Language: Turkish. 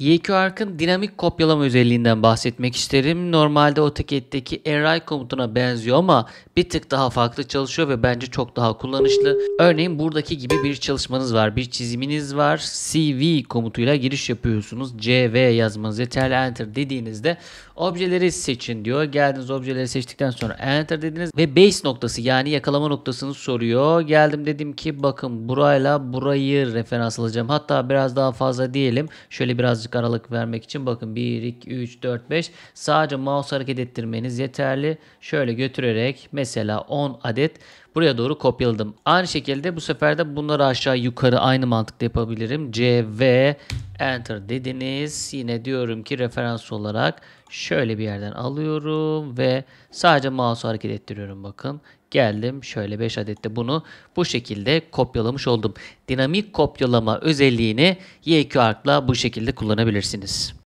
YQArc'ın dinamik kopyalama özelliğinden bahsetmek isterim. Normalde AutoCAD'deki array komutuna benziyor ama bir tık daha farklı çalışıyor ve bence çok daha kullanışlı. Örneğin buradaki gibi bir çalışmanız var, bir çiziminiz var. CV komutuyla giriş yapıyorsunuz. CV yazmanız yeterli. Enter dediğinizde objeleri seçin diyor. Geldiniz objeleri seçtikten sonra Enter dediniz ve base noktası yani yakalama noktasını soruyor. Geldim dedim ki bakın burayla burayı referans alacağım. Hatta biraz daha fazla diyelim. Şöyle biraz birazcık aralık vermek için bakın 1, 2, 3, 4, 5 sadece mouse hareket ettirmeniz yeterli. Şöyle götürerek mesela 10 adet buraya doğru kopyaladım. Aynı şekilde bu sefer de bunları aşağı yukarı aynı mantıkla yapabilirim. C ve enter dediniz. Yine diyorum ki referans olarak şöyle bir yerden alıyorum ve sadece mouse'u hareket ettiriyorum bakın. Geldim şöyle 5 adette bunu bu şekilde kopyalamış oldum. Dinamik kopyalama özelliğini YQArc'la bu şekilde kullanabilirsiniz.